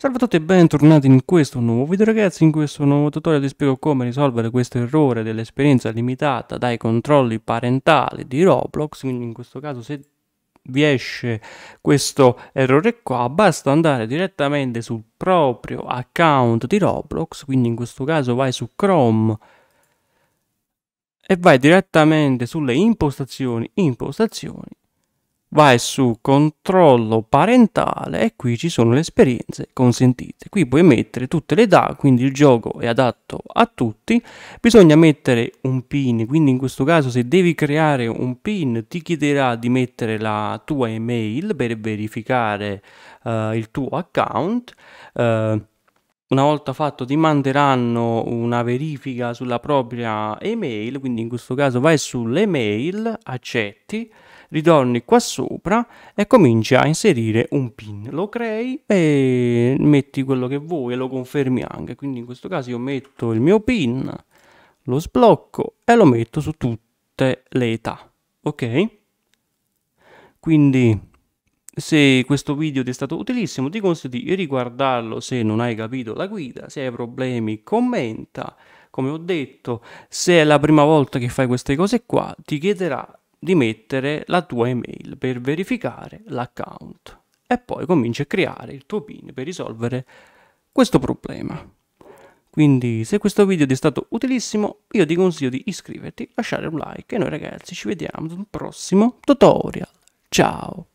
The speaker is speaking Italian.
Salve a tutti e bentornati in questo nuovo video ragazzi, in questo nuovo tutorial vi spiego come risolvere questo errore dell'esperienza limitata dai controlli parentali di Roblox, quindi in questo caso se vi esce questo errore qua basta andare direttamente sul proprio account di Roblox, quindi in questo caso vai su Chrome e vai direttamente sulle impostazioni, impostazioni vai su controllo parentale e qui ci sono le esperienze consentite. Qui puoi mettere tutte le età, quindi il gioco è adatto a tutti. Bisogna mettere un pin, quindi in questo caso se devi creare un pin ti chiederà di mettere la tua email per verificare uh, il tuo account. Uh, una volta fatto ti manderanno una verifica sulla propria email, quindi in questo caso vai sull'email, accetti, ritorni qua sopra e cominci a inserire un pin, lo crei e metti quello che vuoi e lo confermi anche, quindi in questo caso io metto il mio pin, lo sblocco e lo metto su tutte le età, ok? Quindi se questo video ti è stato utilissimo ti consiglio di riguardarlo se non hai capito la guida, se hai problemi commenta, come ho detto se è la prima volta che fai queste cose qua ti chiederà di mettere la tua email per verificare l'account e poi cominci a creare il tuo PIN per risolvere questo problema. Quindi se questo video ti è stato utilissimo io ti consiglio di iscriverti, lasciare un like e noi ragazzi ci vediamo ad un prossimo tutorial. Ciao!